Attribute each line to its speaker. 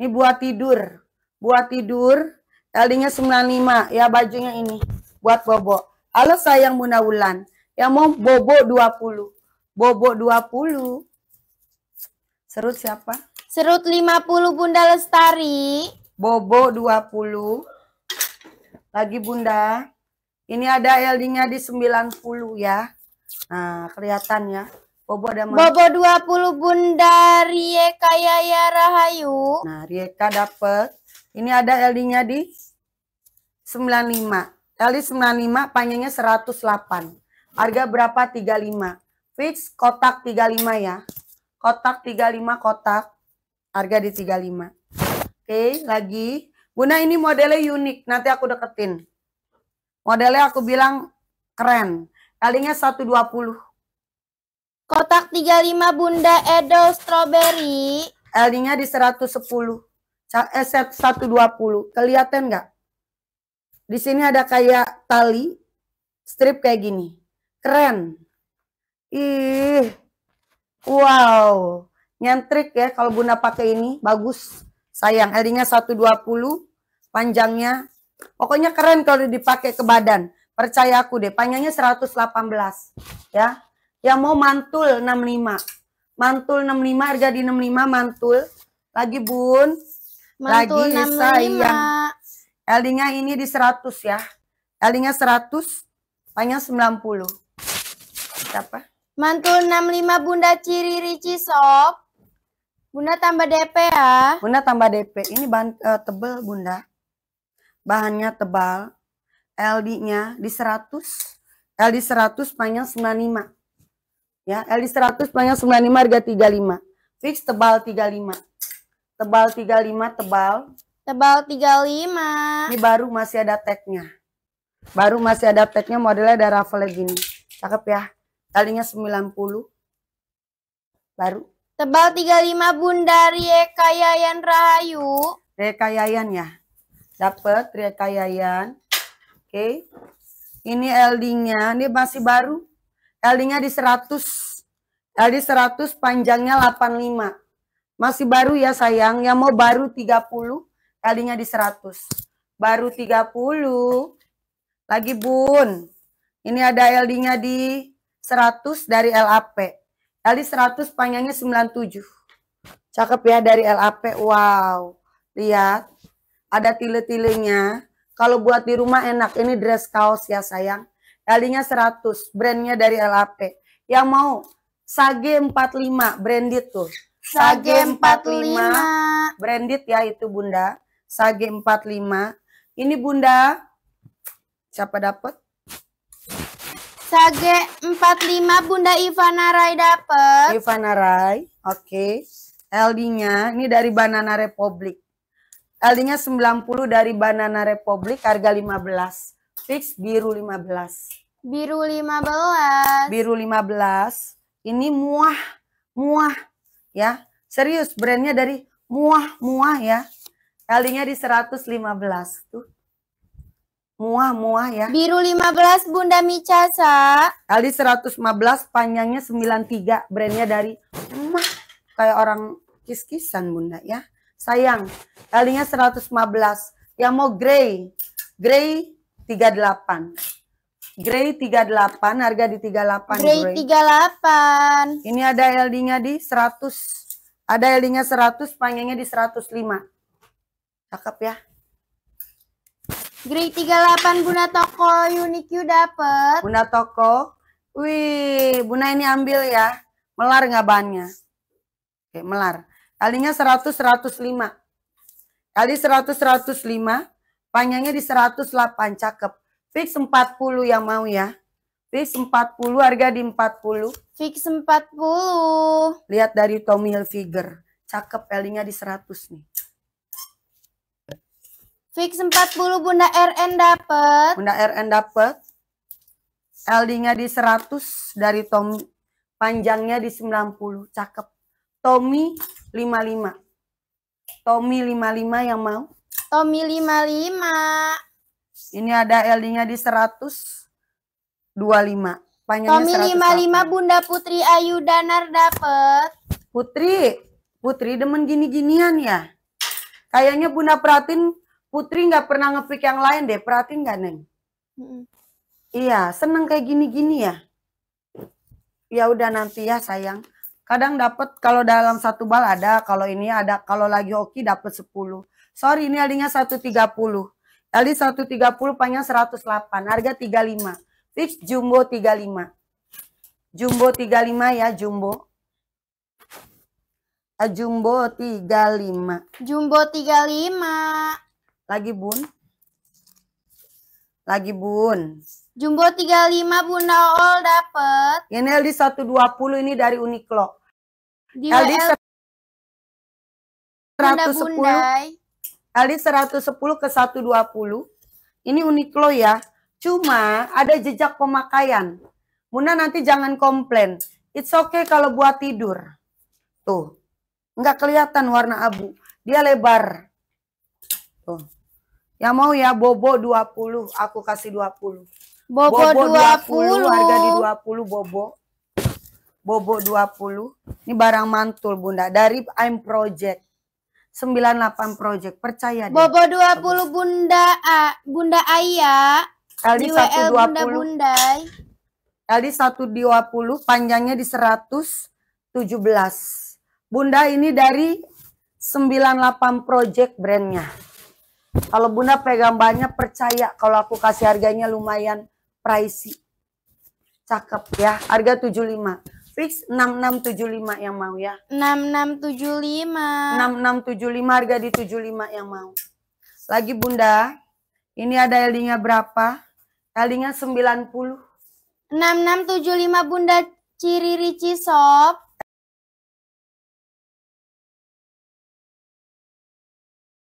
Speaker 1: Ini buat tidur. Buat tidur, Talinya 95 ya bajunya ini buat bobo. Halo sayang Bunda Wulan, yang mau bobo 20. Bobo 20. Serut siapa? Serut 50 Bunda Lestari. Bobo 20. Lagi Bunda. Ini ada LD-nya di 90 ya. Nah, kelihatan ya. Bobo ada mana? Bobo 20 Bunda Rieka Yaya Rahayu. Nah, Rieka dapet. Ini ada LD-nya di 95. LD 95 panjangnya 108. Harga berapa? 35. Fix kotak 35 ya. Kotak 35 kotak. Harga di 35. Oke, lagi. Bunda ini modelnya unik. Nanti aku deketin. Modelnya aku bilang keren. Kalinya 120. Kotak 35 Bunda Edo Strawberry. L-nya di 110. Eh, 120. Kelihatan nggak? Di sini ada kayak tali. Strip kayak gini. Keren. Ih. Wow. Nyentrik ya kalau Bunda pakai ini. Bagus. Sayang. L-nya 120. Panjangnya. Pokoknya keren kalau dipakai ke badan. Percaya aku deh. Panjangnya 118. Ya. Yang mau mantul 65. Mantul 65 harga di 65 mantul. Lagi Bun. Mantul Lagi 65. sayang. eldingnya ini di 100 ya. eldingnya 100, panjang 90. Siapa? Mantul 65 Bunda Ciri Rici sok Bunda tambah DP ya. Bunda tambah DP. Ini bahan uh, eh, tebel Bunda. Bahannya tebal. LD-nya di 100. LD 100 panjang 95. Ya, LD 100 panjang 95 harga 35. Fix tebal 35. Tebal 35 tebal. Tebal 35. Ini baru masih ada tagnya. Baru masih ada tagnya modelnya ada raffle gini. Cakep ya. Talinya 90. Baru. Tebal 35 Bunda Rieka Yayan Rahayu. Rieka Yayan ya. dapet Rieka Yayan. Oke. Okay. Ini LD-nya, ini masih baru. L-nya di 100. L di 100 panjangnya 85. Masih baru ya sayang. Yang mau baru 30. L-nya di 100. Baru 30. Lagi bun. Ini ada LD-nya di 100 dari LAP. L di 100 panjangnya 97. Cakep ya dari LAP. Wow. Lihat. Ada tile-tilenya. Kalau buat di rumah enak. Ini dress kaos ya sayang l 100, brandnya dari LAP. Yang mau Sage 45 branded tuh. Sage 45 branded ya itu Bunda. Sage 45. Ini Bunda siapa dapet Sage 45 Bunda Ivana Rai dapet Ivana Rai. Oke. Okay. LD-nya ini dari Banana Republic. LD-nya 90 dari Banana Republic harga 15. Fix biru 15. Biru 15. Biru 15. Ini muah, muah ya. Serius brandnya dari muah, muah ya. Kalinya di 115 tuh. Muah, muah ya. Biru 15 Bunda Micasa. Kali 115 panjangnya 93. Brandnya dari muah kayak orang kis-kisan Bunda ya. Sayang, kalinya 115. Yang mau grey. Grey 38. Grey 38, harga di 38. Grey, 38. Ini ada LD-nya di 100. Ada LD-nya 100, panjangnya di 105. Cakep ya. Grey 38 Bunda Toko unique you dapet. Bunda Toko. Wih, Bunda ini ambil ya. Melar nggak bahannya? Oke, melar. Kalinya 100 105. Kali 100 105. Panjangnya di 108, cakep. Fix 40 yang mau ya. Fix 40, harga di 40. Fix 40. Lihat dari Tommy Hilfiger. Cakep pelinya di 100 nih. Fix 40 Bunda RN dapat. Bunda RN dapat. LD-nya di 100 dari Tommy. Panjangnya di 90, cakep. Tommy 55. Tommy 55 yang mau. Tommy 55. Ini ada LD-nya di 125. Panjangnya Tommy 55 Bunda Putri Ayu Danar dapet. Putri, Putri demen gini-ginian ya. Kayaknya Bunda Pratin Putri nggak pernah ngepick yang lain deh. Perhatiin nggak Neng? Mm Iya, seneng kayak gini-gini ya. Ya udah nanti ya sayang. Kadang dapat kalau dalam satu bal ada, kalau ini ada, kalau lagi hoki dapat 10. Sorry, ini ld 130. LD 130 panjang 108, harga 35. Fix jumbo 35. Jumbo 35 ya, jumbo. Eh, jumbo 35. Jumbo 35. Lagi, Bun. Lagi, Bun. Jumbo 35 Bunda Ol dapet. Ini Aldi 120 ini dari Uniqlo. Dio Aldi L 110 Bunda 110 ke 120. Ini Uniqlo ya. Cuma ada jejak pemakaian. Muna nanti jangan komplain. It's okay kalau buat tidur. Tuh. Nggak kelihatan warna abu. Dia lebar. Tuh. ya mau ya bobo 20, aku kasih 20.
Speaker 2: Bobo, bobo 20, 20, harga di
Speaker 1: 20 bobo. Bobo 20. Ini barang mantul Bunda dari I'm Project. 98 Project, percaya deh. Bobo 20 Bunda A, Bunda Ayah. LD bunda, 120. Bunda bunda. dua 120 panjangnya di 117. Bunda ini dari 98 Project brandnya. Kalau Bunda pegang banyak percaya kalau aku kasih harganya lumayan pricey. Cakep ya, harga 75 fix 6675 yang mau ya. 6675. 6675 harga di 75 yang mau. Lagi Bunda, ini ada Elinga berapa? Elinga 90. 6675 Bunda Ciri Ricisop.